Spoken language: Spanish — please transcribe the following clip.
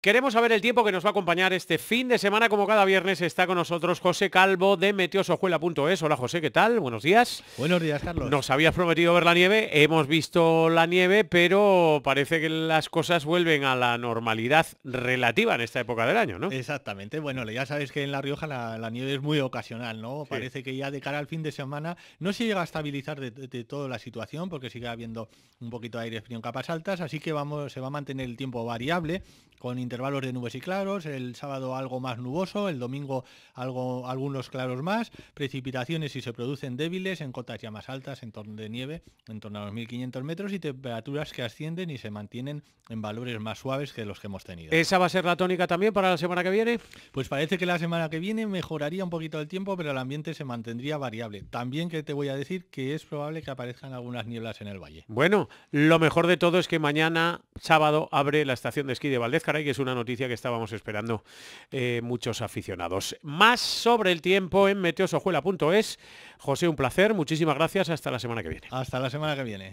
Queremos saber el tiempo que nos va a acompañar este fin de semana. Como cada viernes está con nosotros José Calvo de meteosojuela.es. Hola José, ¿qué tal? Buenos días. Buenos días, Carlos. Nos habías prometido ver la nieve, hemos visto la nieve, pero parece que las cosas vuelven a la normalidad relativa en esta época del año, ¿no? Exactamente. Bueno, ya sabes que en La Rioja la, nieve es muy ocasional, ¿no? Parece que ya de cara al fin de semana no se llega a estabilizar de, toda la situación porque sigue habiendo un poquito de aire frío en capas altas, así que vamos, se va a mantener el tiempo variable con intervalos de nubes y claros, el sábado algo más nuboso, el domingo algo, algunos claros más, precipitaciones si se producen débiles en cotas ya más altas, en torno de nieve, en torno a los 1500 metros y temperaturas que ascienden y se mantienen en valores más suaves que los que hemos tenido. ¿Esa va a ser la tónica también para la semana que viene? Pues parece que la semana que viene mejoraría un poquito el tiempo, pero el ambiente se mantendría variable. También que te voy a decir que es probable que aparezcan algunas nieblas en el valle. Bueno, lo mejor de todo es que mañana sábado abre la estación de esquí de Valdezcaray, que es una noticia que estábamos esperando eh, muchos aficionados. Más sobre el tiempo en meteosojuela.es. José, un placer, muchísimas gracias, hasta la semana que viene. Hasta la semana que viene.